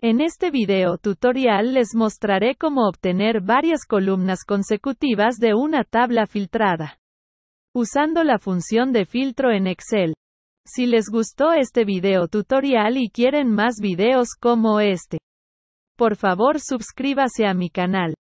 En este video tutorial les mostraré cómo obtener varias columnas consecutivas de una tabla filtrada. Usando la función de filtro en Excel. Si les gustó este video tutorial y quieren más videos como este, por favor suscríbase a mi canal.